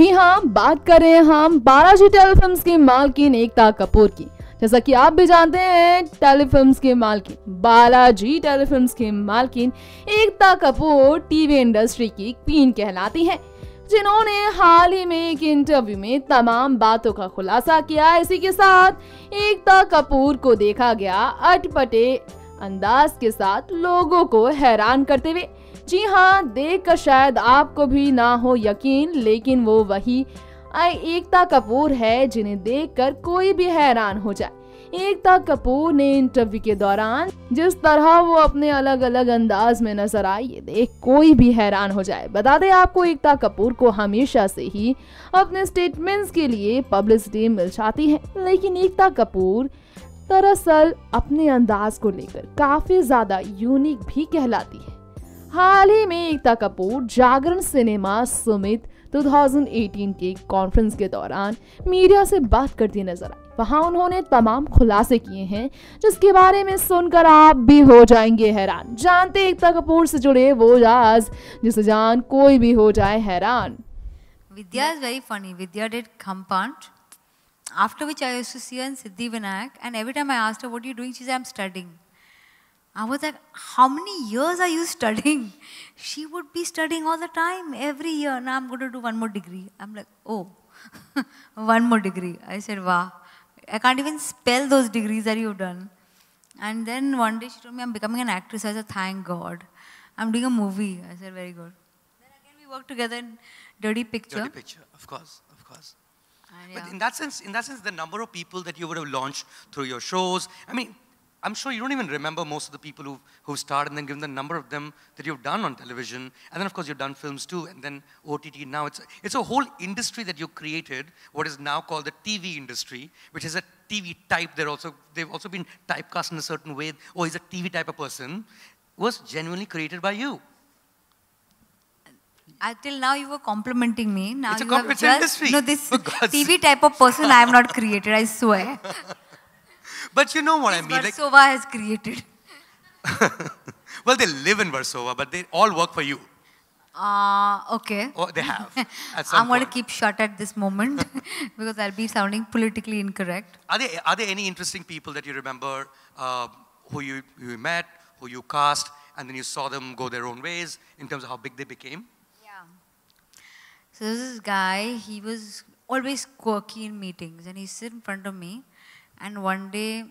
जी हाँ बात कर रहे हैं हम बालाजी टेलीफिल्म की मालकिन एकता कपूर की जैसा कि आप भी जानते हैं टेलीफिल्म के मालकिन बालाजी टेलीफिल्म के मालकिन एकता कपूर टीवी इंडस्ट्री की क्वीन कहलाती हैं जिन्होंने हाल ही में एक इंटरव्यू में तमाम बातों का खुलासा किया इसी के साथ एकता कपूर को देखा गया अटपटे अंदाज के साथ लोगों को हैरान करते हुए जी हाँ देख कर शायद आपको भी ना हो यकीन लेकिन वो वही एकता कपूर है जिन्हें देखकर कोई भी हैरान हो जाए एकता कपूर ने इंटरव्यू के दौरान जिस तरह वो अपने अलग अलग अंदाज में नजर आई ये देख कोई भी हैरान हो जाए बता दें आपको एकता कपूर को हमेशा से ही अपने स्टेटमेंट्स के लिए पब्लिसिटी मिल जाती है लेकिन एकता कपूर दरअसल अपने अंदाज को लेकर काफी ज्यादा यूनिक भी कहलाती है हाल ही में एकता कपूर जागरण सिनेमा सुमित 2018 के कॉन्फ्रेंस के दौरान मीडिया से बात करती नजर आई वहां उन्होंने तमाम खुलासे किए हैं जिसके बारे में सुनकर आप भी हो जाएंगे हैरान जानते एकता कपूर से जुड़े वो राज जिसे जान कोई भी हो जाए हैरान Vidya is very funny Vidya did compound after which I association Siddhi Vinayak and every time I asked what you doing she said I am studying I was like, how many years are you studying? She would be studying all the time, every year. Now I'm going to do one more degree. I'm like, oh, one more degree. I said, wow. I can't even spell those degrees that you've done. And then one day she told me, I'm becoming an actress. I said, thank God. I'm doing a movie. I said, very good. Then again we worked together in Dirty Picture. Dirty Picture, of course, of course. but in that sense, in that sense, the number of people that you would have launched through your shows, I mean, I'm sure you don't even remember most of the people who've, who've starred and then given the number of them that you've done on television. And then, of course, you've done films too, and then OTT now. It's, it's a whole industry that you created, what is now called the TV industry, which is a TV type. They're also, they've also been typecast in a certain way. Oh, he's a TV type of person. Was genuinely created by you. Until now, you were complimenting me. Now it's a have industry. No, this TV type of person I have not created, I swear. But you know what I mean. Varsova like, has created. well, they live in Varsova, but they all work for you. Uh, okay. Oh, they have. I'm going to keep shut at this moment because I'll be sounding politically incorrect. Are there, are there any interesting people that you remember uh, who you, you met, who you cast, and then you saw them go their own ways in terms of how big they became? Yeah. So this guy, he was always quirky in meetings and he sit in front of me and one day,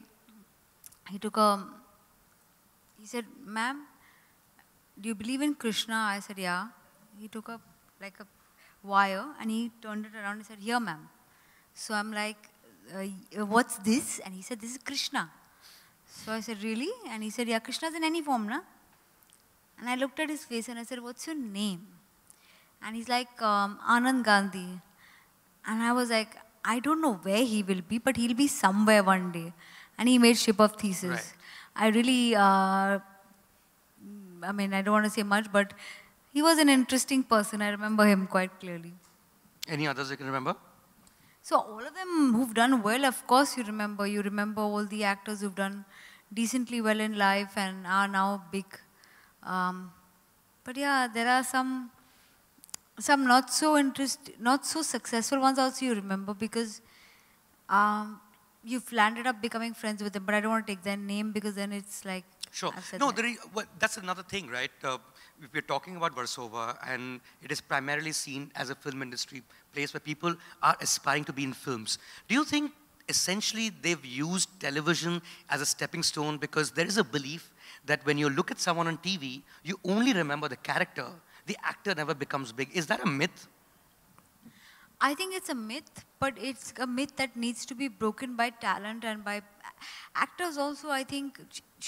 he took a, he said, ma'am, do you believe in Krishna? I said, yeah. He took up like a wire and he turned it around and said, here, ma'am. So I'm like, uh, what's this? And he said, this is Krishna. So I said, really? And he said, yeah, Krishna's in any form, na? And I looked at his face and I said, what's your name? And he's like, um, Anand Gandhi. And I was like, I don't know where he will be, but he'll be somewhere one day. And he made Ship of Thesis. Right. I really, uh, I mean, I don't want to say much, but he was an interesting person. I remember him quite clearly. Any others you can remember? So all of them who've done well, of course you remember. You remember all the actors who've done decently well in life and are now big. Um, but yeah, there are some some not so interest, not so successful ones also you remember because um, you've landed up becoming friends with them, but I don't want to take their name because then it's like. Sure. No, that. is, well, that's another thing, right? Uh, we're talking about Varsova, and it is primarily seen as a film industry place where people are aspiring to be in films. Do you think essentially they've used television as a stepping stone because there is a belief that when you look at someone on TV, you only remember the character the actor never becomes big. Is that a myth? I think it's a myth, but it's a myth that needs to be broken by talent and by actors also, I think,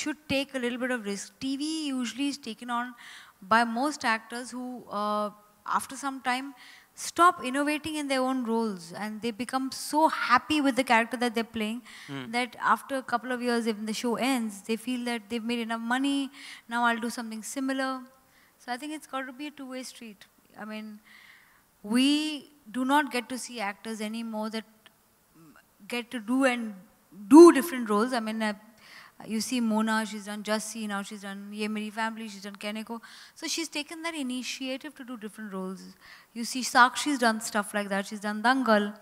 should take a little bit of risk. TV usually is taken on by most actors who, uh, after some time, stop innovating in their own roles and they become so happy with the character that they're playing mm. that after a couple of years, if the show ends, they feel that they've made enough money, now I'll do something similar. I think it's got to be a two-way street. I mean, we do not get to see actors anymore that get to do and do different roles. I mean, uh, you see Mona, she's done See, now she's done Ye Meri Family, she's done Keneko. So she's taken that initiative to do different roles. You see Sakshi's done stuff like that, she's done Dangal.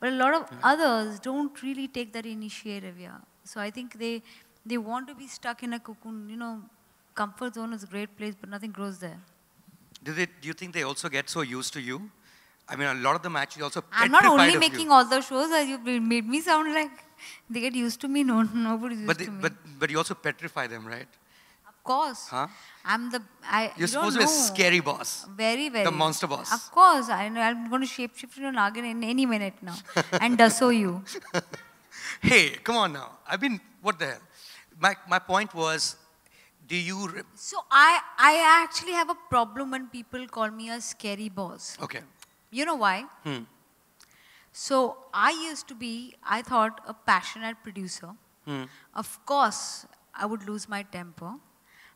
But a lot of others don't really take that initiative, yeah. So I think they, they want to be stuck in a cocoon, you know, comfort zone is a great place, but nothing grows there. Do, they, do you think they also get so used to you? I mean, a lot of them actually also. I'm not only making you. all the shows. as You made me sound like they get used to me. No, nobody's used but they, to me. But but you also petrify them, right? Of course. Huh? I'm the. I, You're supposed to be a scary boss. Very very. The monster boss. Of course. I I'm going to shape shift into Nagan in any minute now, and so you. hey, come on now. I've been. What the hell? My my point was do you? so I, I actually have a problem when people call me a scary boss. Okay. You know why? Hmm. So I used to be, I thought, a passionate producer. Hmm. Of course, I would lose my temper.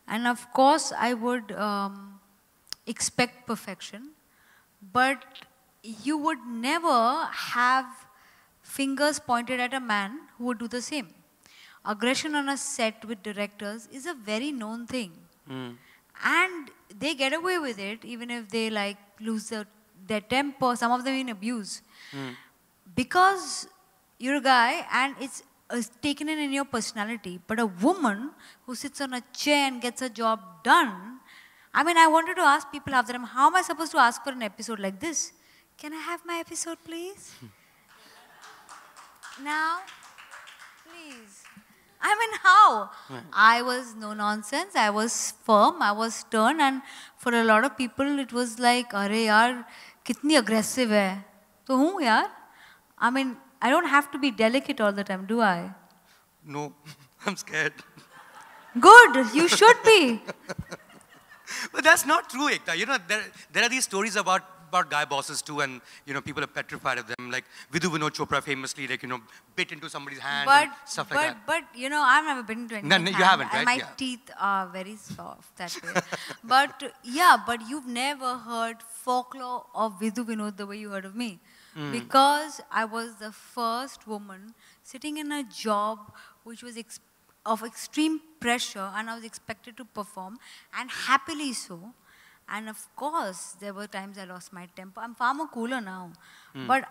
And of course, I would um, expect perfection. But you would never have fingers pointed at a man who would do the same aggression on a set with directors is a very known thing. Mm. And they get away with it even if they like lose their, their temper, some of them even abuse. Mm. Because you're a guy and it's, it's taken in in your personality. But a woman who sits on a chair and gets a job done, I mean, I wanted to ask people after them, how am I supposed to ask for an episode like this? Can I have my episode, please? now, please. I mean, how? Right. I was no nonsense. I was firm. I was stern. And for a lot of people, it was like, अरे यार कितनी aggressive hai?" So who, यार I mean, I don't have to be delicate all the time, do I? No, I'm scared. Good, you should be. but that's not true, Ekta. You know, there, there are these stories about about guy bosses too, and you know people are petrified of them. Like Vidhu Vinod Chopra famously, like you know, bit into somebody's hand but, stuff but, like that. But you know, I've never been into no, no, you haven't, right? My yeah. teeth are very soft that way. but yeah, but you've never heard folklore of Vidhu Vinod the way you heard of me, mm. because I was the first woman sitting in a job which was of extreme pressure, and I was expected to perform, and happily so. And of course, there were times I lost my temper. I'm far more cooler now. Mm. But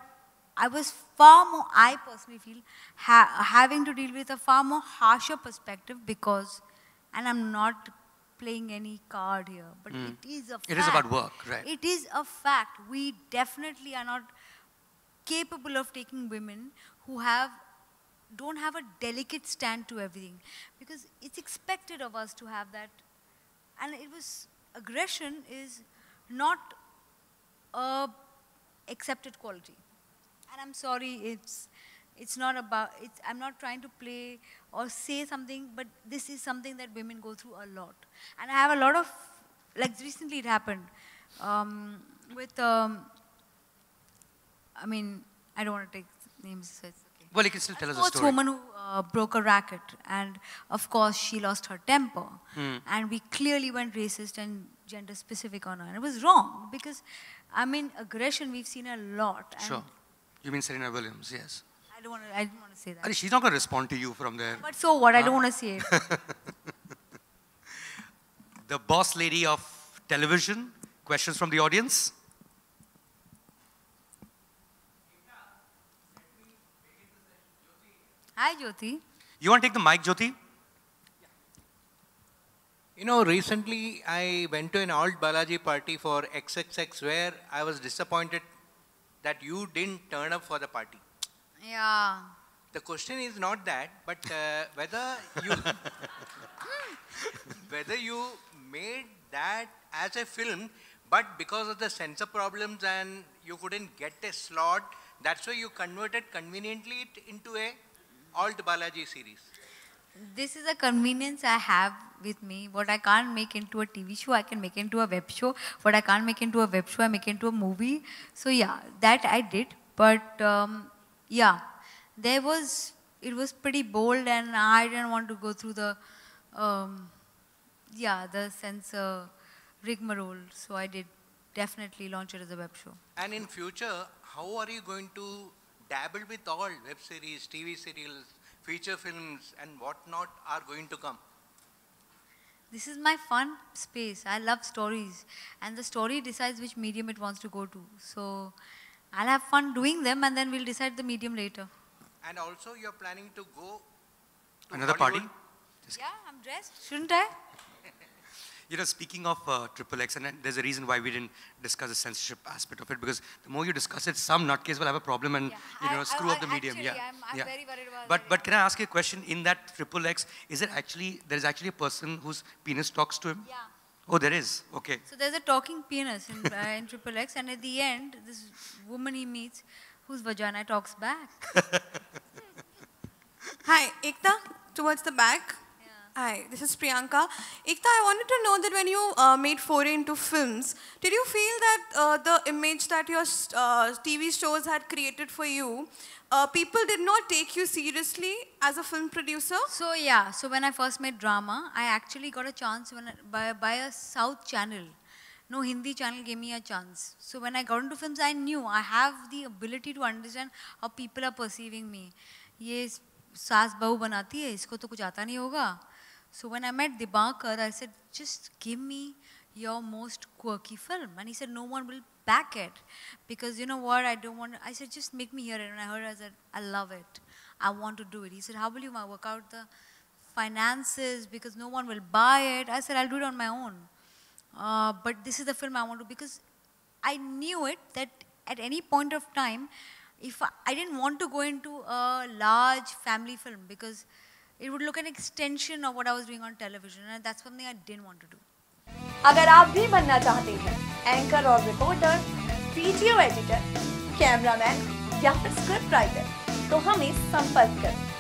I was far more, I personally feel, ha having to deal with a far more harsher perspective because, and I'm not playing any card here, but mm. it is a fact. It is about work, right? It is a fact. We definitely are not capable of taking women who have don't have a delicate stand to everything because it's expected of us to have that and it was aggression is not a accepted quality. And I'm sorry, it's, it's not about, it's, I'm not trying to play or say something, but this is something that women go through a lot. And I have a lot of, like recently it happened um, with, um, I mean, I don't want to take names, so well, you can still tell us a story. woman who uh, broke a racket, and of course, she lost her temper. Hmm. And we clearly went racist and gender specific on her. And it was wrong because, I mean, aggression we've seen a lot. sure. You mean Serena Williams, yes. I don't want to, I don't want to say that. she's not going to respond to you from there. But so what? Huh? I don't want to say it. the boss lady of television. Questions from the audience? Hi, Jyoti. You want to take the mic, Jyoti? You know, recently I went to an old Balaji party for XXX where I was disappointed that you didn't turn up for the party. Yeah. The question is not that, but uh, whether you whether you made that as a film, but because of the censor problems and you couldn't get a slot, that's why you converted conveniently into a Alt Balaji series? This is a convenience I have with me. What I can't make into a TV show, I can make into a web show. What I can't make into a web show, I make into a movie. So yeah, that I did. But um, yeah, there was, it was pretty bold and I didn't want to go through the, um, yeah, the censor rigmarole. So I did definitely launch it as a web show. And in future, how are you going to dabbled with all web series, TV serials, feature films, and whatnot are going to come. This is my fun space. I love stories, and the story decides which medium it wants to go to. So I'll have fun doing them, and then we'll decide the medium later. And also, you're planning to go to another Hollywood? party. Just yeah, I'm dressed. Shouldn't I? You know, speaking of uh, XXX, and uh, there's a reason why we didn't discuss the censorship aspect of it, because the more you discuss it, some nutcase will have a problem and, yeah. you know, I, screw I, up the actually, medium. Yeah, I'm, I'm yeah. very worried about but, that. But can I ask you a question? In that XXX, is it actually, there's actually a person whose penis talks to him? Yeah. Oh, there is. Okay. So there's a talking penis in, uh, Triple X, and at the end, this woman he meets, whose vagina talks back. Hi, Ekta, towards the back. Hi, this is Priyanka. Ikta, I wanted to know that when you uh, made foray into films, did you feel that uh, the image that your uh, TV shows had created for you, uh, people did not take you seriously as a film producer? So yeah, so when I first made drama, I actually got a chance when I, by, by a South channel. No Hindi channel gave me a chance. So when I got into films, I knew I have the ability to understand how people are perceiving me. ये सास बहू बनाती है इसको तो कुछ आता नहीं होगा so when I met Dibakar, I said, just give me your most quirky film. And he said, no one will back it. Because you know what, I don't want, I said, just make me hear it. And I heard it, I said, I love it. I want to do it. He said, how will you work out the finances? Because no one will buy it. I said, I'll do it on my own. Uh, but this is the film I want to, because I knew it that at any point of time, if I, I didn't want to go into a large family film because It would look an extension of what I was doing on television, and that's something I didn't want to do. अगर आप भी बनना चाहते हैं anchor और reporter video editor cameraman या फिर script writer तो हमें संपर्क करें